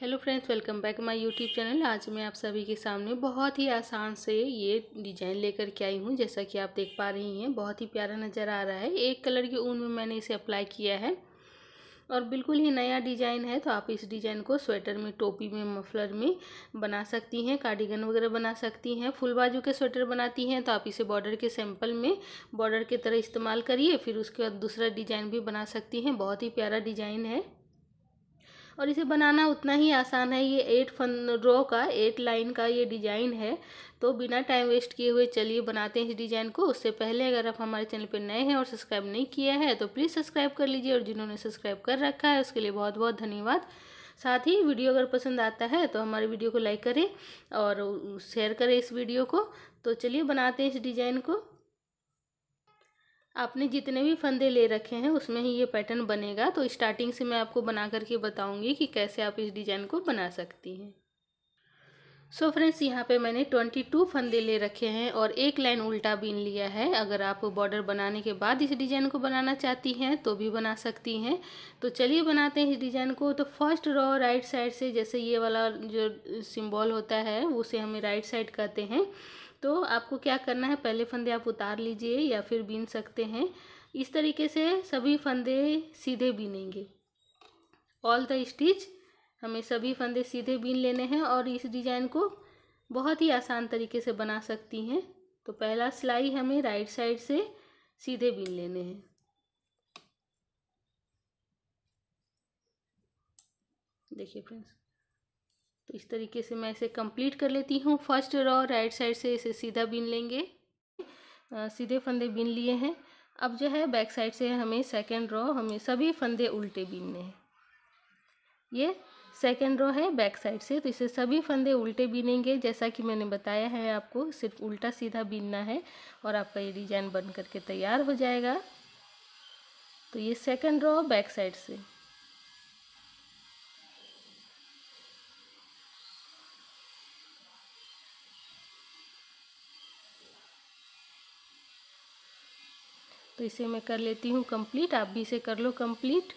hello friends welcome back my YouTube channel आज मैं आप सभी के सामने बहुत ही आसान से ये डिजाइन लेकर के आई हूँ जैसा कि आप देख पा रही हैं बहुत ही प्यारा नज़र आ रहा है एक कलर की ऊन में मैंने इसे अप्लाई किया है और बिल्कुल ही नया डिजाइन है तो आप इस डिजाइन को स्वेटर में टोपी में मफलर में बना सकती हैं कार्डिगन वगैरह बना सकती हैं फुल बाजू के स्वेटर बनाती हैं तो आप इसे बॉर्डर के सैंपल में बॉर्डर की तरह इस्तेमाल करिए फिर उसके बाद दूसरा डिजाइन भी बना सकती हैं बहुत ही प्यारा डिजाइन है और इसे बनाना उतना ही आसान है ये एट फन रो का एट लाइन का ये डिज़ाइन है तो बिना टाइम वेस्ट किए हुए चलिए बनाते हैं इस डिज़ाइन को उससे पहले अगर आप हमारे चैनल पर नए हैं और सब्सक्राइब नहीं किया है तो प्लीज़ सब्सक्राइब कर लीजिए और जिन्होंने सब्सक्राइब कर रखा है उसके लिए बहुत बहुत धन्यवाद साथ ही वीडियो अगर पसंद आता है तो हमारे वीडियो को लाइक करें और शेयर करें इस वीडियो को तो चलिए बनाते हैं इस डिज़ाइन को आपने जितने भी फंदे ले रखे हैं उसमें ही ये पैटर्न बनेगा तो स्टार्टिंग से मैं आपको बना करके बताऊंगी कि कैसे आप इस डिज़ाइन को बना सकती हैं सो फ्रेंड्स यहाँ पे मैंने ट्वेंटी टू फंदे ले रखे हैं और एक लाइन उल्टा बीन लिया है अगर आप बॉर्डर बनाने के बाद इस डिज़ाइन को बनाना चाहती हैं तो भी बना सकती हैं तो चलिए बनाते हैं इस डिज़ाइन को तो फर्स्ट रॉ राइट साइड से जैसे ये वाला जो सिम्बॉल होता है उसे हमें राइट साइड कहते हैं तो आपको क्या करना है पहले फंदे आप उतार लीजिए या फिर बीन सकते हैं इस तरीके से सभी फंदे सीधे बीनेंगे ऑल द स्टिच हमें सभी फंदे सीधे बीन लेने हैं और इस डिज़ाइन को बहुत ही आसान तरीके से बना सकती हैं तो पहला सिलाई हमें राइट साइड से सीधे बीन लेने हैं देखिए फ्रेंड्स तो इस तरीके से मैं इसे कंप्लीट कर लेती हूँ फर्स्ट रॉ राइट साइड से इसे सीधा बीन लेंगे आ, सीधे फंदे बीन लिए हैं अब जो है बैक साइड से हमें सेकेंड रॉ हमें सभी फंदे उल्टे बीनने हैं ये सेकेंड रो है बैक साइड से तो इसे सभी फंदे उल्टे बीनेंगे जैसा कि मैंने बताया है आपको सिर्फ उल्टा सीधा बीनना है और आपका ये डिजाइन बन करके तैयार हो जाएगा तो ये सेकेंड रो बैक साइड से तो इसे मैं कर लेती हूँ कंप्लीट आप भी इसे कर लो कंप्लीट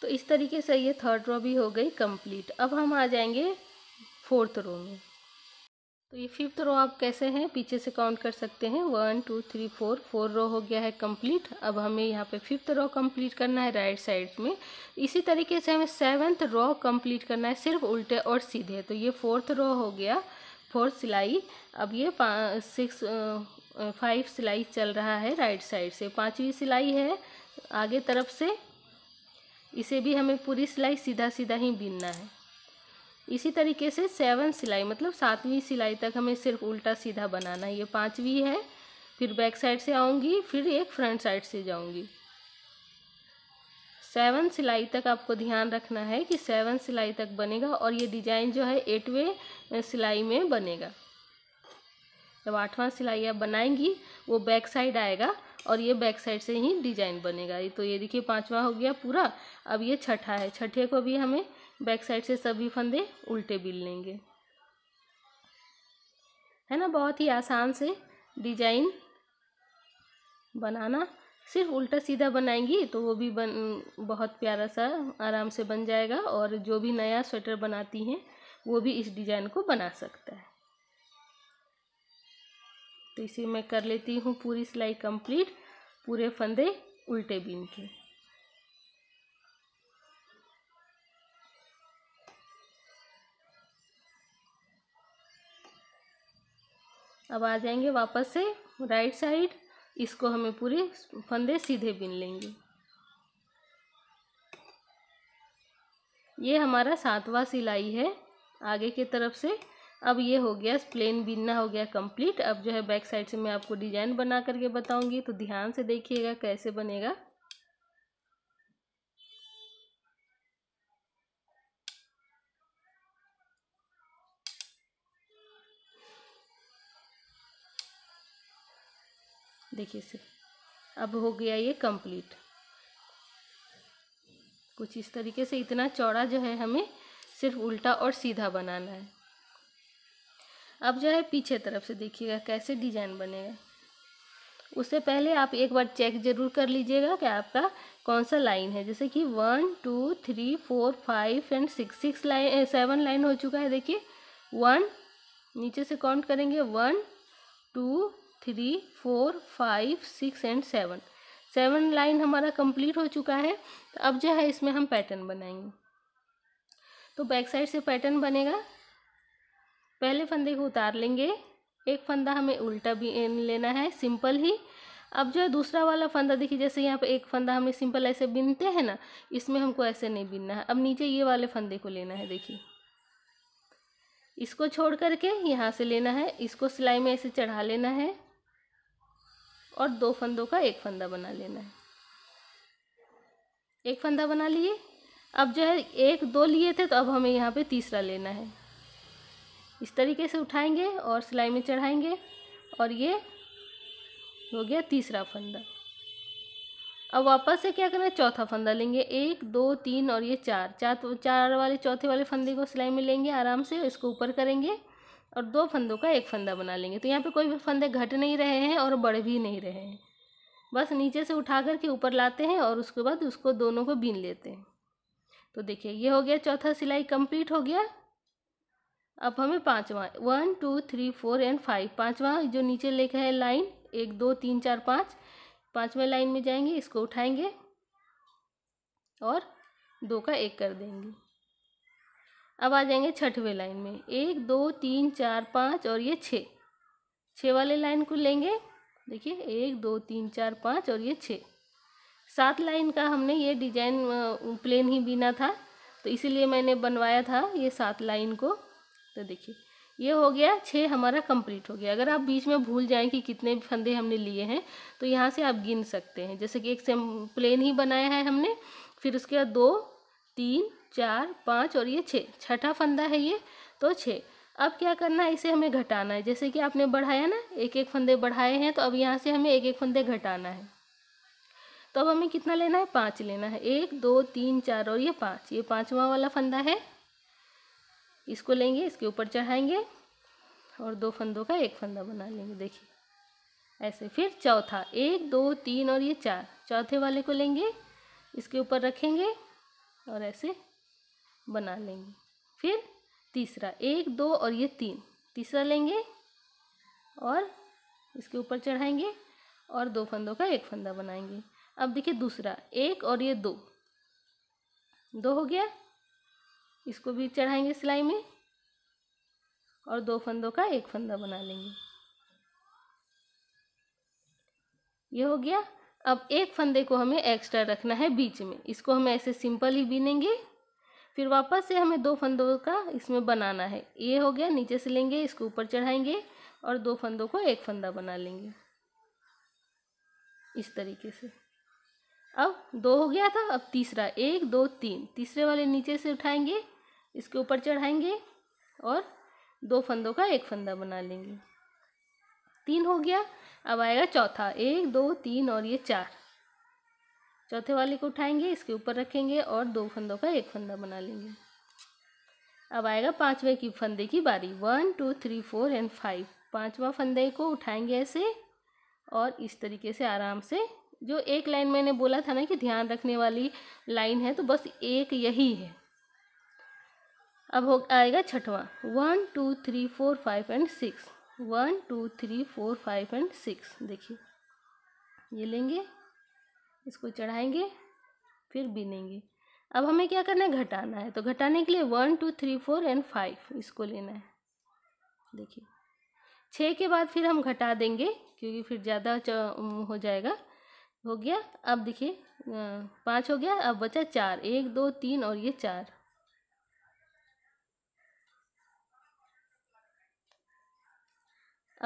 तो इस तरीके से ये थर्ड रो भी हो गई कंप्लीट अब हम आ जाएंगे फोर्थ रो में तो ये फिफ्थ रो आप कैसे हैं पीछे से काउंट कर सकते हैं one two three four four row हो गया है कंप्लीट अब हमें यहाँ पे फिफ्थ रो कंप्लीट करना है राइट साइड में इसी तरीके से हमें सेवन्थ रो कंप्लीट करना है सिर्फ उल्टे और सीधे तो ये फोर्थ रो हो गया फोर्थ सिलाई अब ये सिक्स फाइव सिलाई चल रहा है राइट साइड से पांचवी सिलाई है आगे तरफ से इसे भी हमें पूरी सिलाई सीधा सीधा ही बीनना है इसी तरीके से सेवन सिलाई मतलब सातवीं सिलाई तक हमें सिर्फ उल्टा सीधा बनाना है ये पाँचवीं है फिर बैक साइड से आऊँगी फिर एक फ्रंट साइड से जाऊँगी सेवन सिलाई तक आपको ध्यान रखना है कि सेवन सिलाई तक बनेगा और ये डिजाइन जो है एटवे सिलाई में बनेगा जब आठवां सिलाई आप बनाएंगी वो बैक साइड आएगा और ये बैक साइड से ही डिजाइन बनेगा तो ये देखिए पाँचवा हो गया पूरा अब ये छठा है छठे को भी हमें बैक साइड से सभी फंदे उल्टे बिल लेंगे है ना बहुत ही आसान से डिजाइन बनाना सिर्फ उल्टा सीधा बनाएंगी तो वो भी बन बहुत प्यारा सा आराम से बन जाएगा और जो भी नया स्वेटर बनाती हैं वो भी इस डिज़ाइन को बना सकता है तो इसी मैं कर लेती हूँ पूरी सिलाई कंप्लीट पूरे फंदे उल्टे बीन के अब आ जाएंगे वापस से राइट साइड इसको हमें पूरे फंदे सीधे बीन लेंगे ये हमारा सातवां सिलाई है आगे की तरफ से अब ये हो गया प्लेन बीनना हो गया कंप्लीट अब जो है बैक साइड से मैं आपको डिजाइन बना करके बताऊंगी तो ध्यान से देखिएगा कैसे बनेगा देखिए से अब हो गया ये कंप्लीट कुछ इस तरीके से इतना चौड़ा जो है हमें सिर्फ उल्टा और सीधा बनाना है अब जो है पीछे तरफ से देखिएगा कैसे डिजाइन बनेगा उससे पहले आप एक बार चेक ज़रूर कर लीजिएगा कि आपका कौन सा लाइन है जैसे कि one two three four five and six six line seven line हो चुका है देखिए वन नीचे से काउंट करेंगे one two three four five six and seven seven line हमारा कंप्लीट हो चुका है तो अब जो है इसमें हम पैटर्न बनाएंगे तो बैक साइड से पैटर्न बनेगा पहले फंदे को उतार लेंगे एक फंदा हमें उल्टा भी लेना है सिंपल ही अब जो है दूसरा वाला फंदा देखिए जैसे यहाँ पे एक फंदा हमें सिंपल ऐसे बिनते हैं ना इसमें हमको ऐसे नहीं बिनना है अब नीचे ये वाले फंदे को लेना है देखिए इसको छोड़ करके यहाँ से लेना है इसको सिलाई में ऐसे चढ़ा लेना है और दो फंदों का एक फंदा बना लेना है एक फंदा बना लिए अब जो है एक दो लिए थे तो अब हमें यहाँ पे तीसरा लेना है इस तरीके से उठाएंगे और सिलाई में चढ़ाएंगे और ये हो गया तीसरा फंदा अब वापस से क्या करना है चौथा फंदा लेंगे एक दो तीन और ये चार चार चार वाले चौथे वाले फंदे को सिलाई में लेंगे आराम से इसको ऊपर करेंगे और दो फंदों का एक फंदा बना लेंगे तो यहाँ पे कोई भी फंदे घट नहीं रहे हैं और बढ़ भी नहीं रहे हैं बस नीचे से उठा करके ऊपर लाते हैं और उसके बाद उसको दोनों को बीन लेते हैं तो देखिए ये हो गया चौथा सिलाई कंप्लीट हो गया अब हमें पाँचवा one two three four and five पाँचवा जो नीचे लिखा है लाइन एक दो तीन चार पाँच पाँचवें लाइन में जाएंगे इसको उठाएंगे और दो का एक कर देंगे अब आ जाएंगे छठवें लाइन में एक दो तीन चार पाँच और ये छः छः वाले लाइन को लेंगे देखिए एक दो तीन चार पाँच और ये छः सात लाइन का हमने ये डिजाइन प्लेन ही बीना था तो इसीलिए मैंने बनवाया था ये सात लाइन को तो देखिए ये हो गया छः हमारा कंप्लीट हो गया अगर आप बीच में भूल जाएं कि कितने फंदे हमने लिए हैं तो यहाँ से आप गिन सकते हैं जैसे कि एक सेम प्लेन ही बनाया है हमने फिर उसके बाद दो तीन चार पाँच और ये छः छठा फंदा है ये तो छः अब क्या करना है इसे हमें घटाना है जैसे कि आपने बढ़ाया ना एक एक फंदे बढ़ाए हैं तो अब यहाँ से हमें एक एक फंदे घटाना है तो अब हमें कितना लेना है पाँच लेना है एक दो तीन चार और ये पाँच ये पाँचवा वाला फंदा है इसको लेंगे इसके ऊपर चढ़ाएंगे और दो फंदों का एक फंदा बना लेंगे देखिए ऐसे फिर चौथा एक दो तीन और ये चार चौथे वाले को लेंगे इसके ऊपर रखेंगे और ऐसे बना लेंगे फिर तीसरा एक दो और ये तीन तीसरा लेंगे और इसके ऊपर चढ़ाएंगे और दो फंदों का एक फंदा बनाएंगे अब देखिए दूसरा एक और ये दो दो हो गया इसको भी चढ़ाएंगे सिलाई में और दो फंदों का एक फंदा बना लेंगे ये हो गया अब एक फंदे को हमें एक्स्ट्रा रखना है बीच में इसको हम ऐसे सिंपल ही बीनेंगे फिर वापस से हमें दो फंदों का इसमें बनाना है ये हो गया नीचे से लेंगे इसको ऊपर चढ़ाएंगे और दो फंदों को एक फंदा बना लेंगे इस तरीके से अब दो हो गया था अब तीसरा एक दो तीन तीसरे वाले नीचे से उठाएंगे इसके ऊपर चढ़ाएंगे और दो फंदों का एक फंदा बना लेंगे तीन हो गया अब आएगा चौथा एक दो तीन और ये चार चौथे वाले को उठाएंगे इसके ऊपर रखेंगे और दो फंदों का एक फंदा बना लेंगे अब आएगा पांचवे की फंदे की बारी one two three four and five पांचवा फंदे को उठाएंगे ऐसे और इस तरीके से आराम से जो एक लाइन मैंने बोला था ना कि ध्यान रखने वाली लाइन है तो बस एक यही है अब हो आएगा छठवां one two three four five and six one two three four five and six देखिए ये लेंगे इसको चढ़ाएंगे फिर बिनेंगे अब हमें क्या करना है घटाना है तो घटाने के लिए one two three four and five इसको लेना है देखिए छः के बाद फिर हम घटा देंगे क्योंकि फिर ज़्यादा हो जाएगा हो गया अब देखिए पाँच हो गया अब बचा चार एक दो तीन और ये चार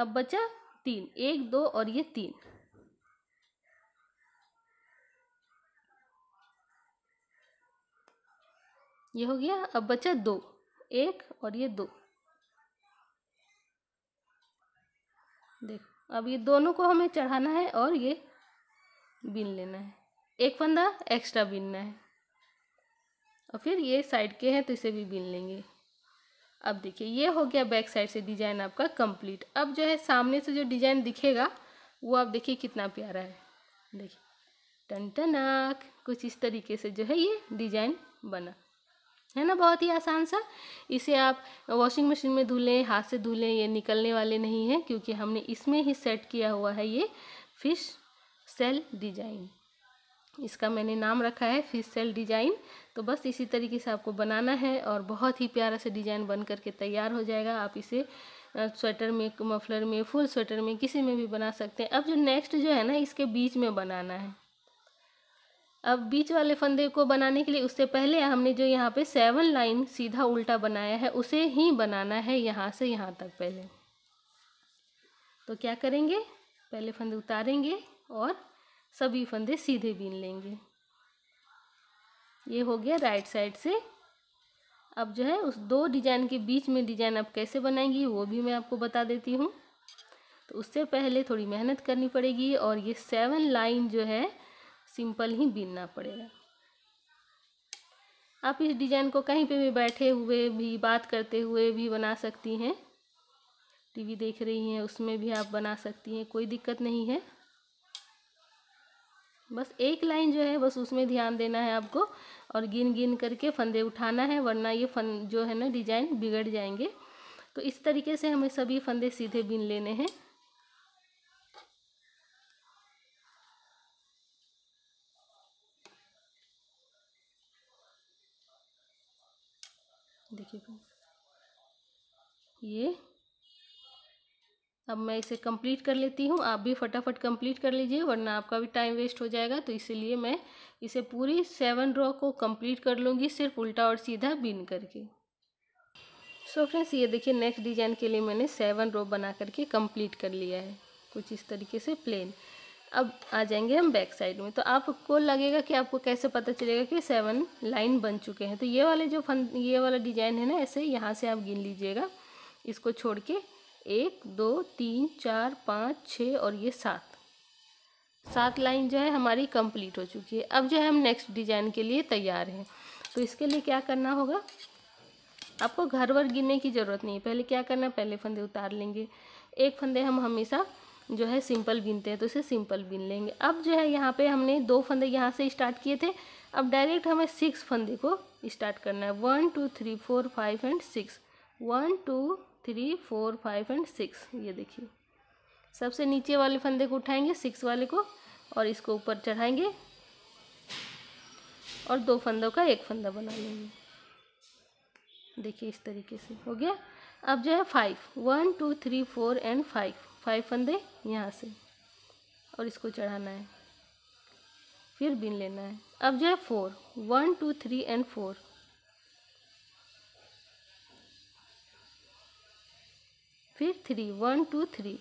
अब बचा तीन एक दो और ये तीन ये हो गया अब बचा दो एक और ये दो देखो अब ये दोनों को हमें चढ़ाना है और ये बीन लेना है एक फंदा एक्स्ट्रा बीनना है और फिर ये साइड के हैं तो इसे भी बीन लेंगे अब देखिए ये हो गया बैक साइड से डिजाइन आपका कंप्लीट अब जो है सामने से जो डिजाइन दिखेगा वो आप देखिए कितना प्यारा है देखिए टन टनाक कुछ इस तरीके से जो है ये डिजाइन बना है ना बहुत ही आसान सा इसे आप वॉशिंग मशीन में धुलें हाथ से धुलें ये निकलने वाले नहीं हैं क्योंकि हमने इसमें ही सेट किया हुआ है ये फिश सेल डिजाइन इसका मैंने नाम रखा है फिश सेल डिज़ाइन तो बस इसी तरीके से आपको बनाना है और बहुत ही प्यारा से डिज़ाइन बन करके तैयार हो जाएगा आप इसे स्वेटर में मफलर में फुल स्वेटर में किसी में भी बना सकते हैं अब जो नेक्स्ट जो है ना इसके बीच में बनाना है अब बीच वाले फंदे को बनाने के लिए उससे पहले हमने जो यहाँ पे सेवन लाइन सीधा उल्टा बनाया है उसे ही बनाना है यहाँ से यहाँ तक पहले तो क्या करेंगे पहले फंदे उतारेंगे और सभी फंदे सीधे बीन लेंगे ये हो गया राइट साइड से अब जो है उस दो डिजाइन के बीच में डिजाइन आप कैसे बनाएंगी वो भी मैं आपको बता देती हूँ तो उससे पहले थोड़ी मेहनत करनी पड़ेगी और ये सेवन लाइन जो है सिंपल ही बीनना पड़ेगा आप इस डिज़ाइन को कहीं पे भी बैठे हुए भी बात करते हुए भी बना सकती हैं टीवी देख रही हैं उसमें भी आप बना सकती हैं कोई दिक्कत नहीं है बस एक लाइन जो है बस उसमें ध्यान देना है आपको और गिन गिन करके फंदे उठाना है वरना ये फन जो है ना डिजाइन बिगड़ जाएंगे तो इस तरीके से हमें सभी फंदे सीधे बिन लेने हैं देखिए ये अब मैं इसे कंप्लीट कर लेती हूँ आप भी फटाफट कंप्लीट कर लीजिए वरना आपका भी टाइम वेस्ट हो जाएगा तो इसीलिए मैं इसे पूरी सेवन रो को कंप्लीट कर लूँगी सिर्फ उल्टा और सीधा बीन करके सो so फ्रेंड्स ये देखिए नेक्स्ट डिजाइन के लिए मैंने सेवन रो बना करके कंप्लीट कर लिया है कुछ इस तरीके से प्लेन अब आ जाएंगे हम बैक साइड में तो आपको लगेगा कि आपको कैसे पता चलेगा कि सेवन लाइन बन चुके हैं तो ये वाले जो फन ये वाला डिजाइन है ना ऐसे यहाँ से आप गिन लीजिएगा इसको छोड़ के एक दो तीन चार पाँच छः और ये सात सात लाइन जो है हमारी कंप्लीट हो चुकी है अब जो है हम नेक्स्ट डिजाइन के लिए तैयार हैं तो इसके लिए क्या करना होगा आपको घर वर गिनने की ज़रूरत नहीं है पहले क्या करना है पहले फंदे उतार लेंगे एक फंदे हम हमेशा जो है सिंपल बीनते हैं तो इसे सिंपल बिन लेंगे अब जो है यहाँ पे हमने दो फंदे यहाँ से स्टार्ट किए थे अब डायरेक्ट हमें सिक्स फंदे को स्टार्ट करना है one two three four five and six one two three four five and six ये देखिए सबसे नीचे वाले फंदे को उठाएंगे सिक्स वाले को और इसको ऊपर चढ़ाएंगे और दो फंदों का एक फंदा बना लेंगे देखिए इस तरीके से हो गया अब जो है five one two three four and five five फंदे यहाँ से और इसको चढ़ाना है फिर बिन लेना है अब जो है four one two three and four फिर थ्री वन टू थ्री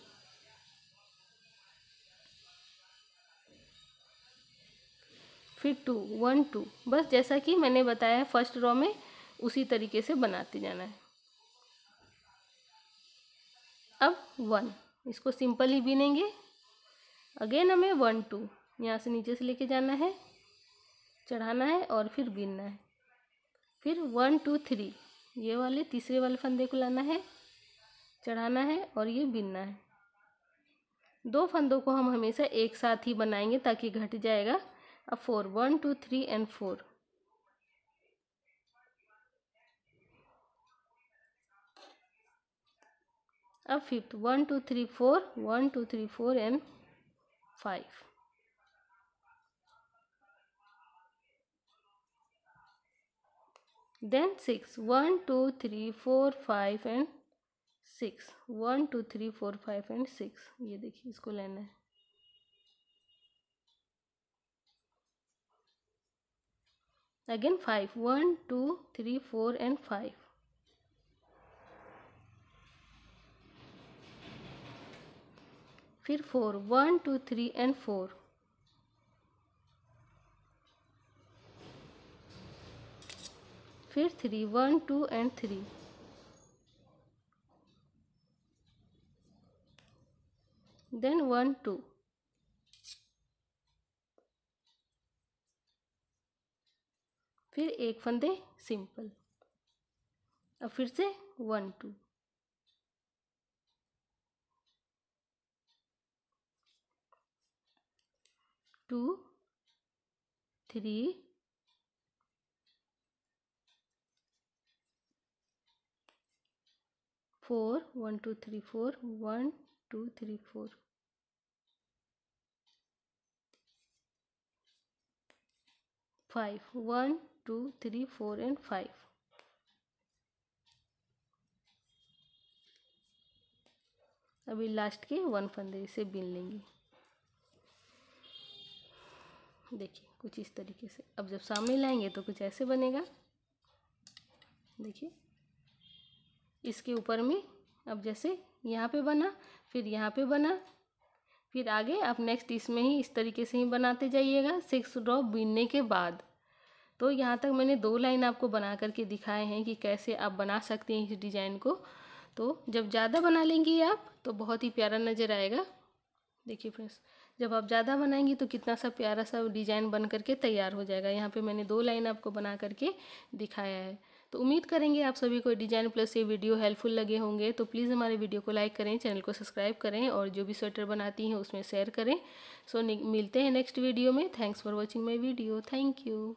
फिर टू वन टू बस जैसा कि मैंने बताया है फर्स्ट रॉ में उसी तरीके से बनाते जाना है अब वन इसको सिंपल ही बिनेंगे अगेन हमें वन टू यहाँ से नीचे से लेके जाना है चढ़ाना है और फिर बीनना है फिर वन टू थ्री ये वाले तीसरे वाले फंदे को लाना है चढ़ाना है और ये बिनना है दो फंदों को हम हमेशा एक साथ ही बनाएंगे ताकि घट जाएगा अब four one two three and four अब fifth one two three four one two three four and five then six one two three four five and six one two three four five and six ये देखिए इसको लेना है again five one two three four and five फिर four one two three and four फिर three one two and three then one two फिर एक फंदे सिंपल अब फिर से one two two three four one two three four one two three four five one two three four and five अभी last के one फंदे से बीन लेंगे देखिए कुछ इस तरीके से अब जब सामने लाएंगे तो कुछ ऐसे बनेगा देखिए इसके ऊपर में अब जैसे यहाँ पे बना फिर यहाँ पे बना फिर आगे आप नेक्स्ट इसमें ही इस तरीके से ही बनाते जाइएगा सिक्स ड्रॉप बीनने के बाद तो यहाँ तक मैंने दो लाइन आपको बना करके दिखाए हैं कि कैसे आप बना सकते हैं इस डिज़ाइन को तो जब ज़्यादा बना लेंगी आप तो बहुत ही प्यारा नज़र आएगा देखिए फ्रेंड्स जब आप ज़्यादा बनाएंगी तो कितना सा प्यारा सा डिज़ाइन बन करके तैयार हो जाएगा यहाँ पे मैंने दो लाइन आपको बना करके दिखाया है तो उम्मीद करेंगे आप सभी को डिजाइन प्लस ये वीडियो हेल्पफुल लगे होंगे तो प्लीज़ हमारे वीडियो को लाइक करें चैनल को सब्सक्राइब करें और जो भी स्वेटर बनाती हैं उसमें शेयर करें सो मिलते हैं नेक्स्ट वीडियो में thanks for watching my video thank you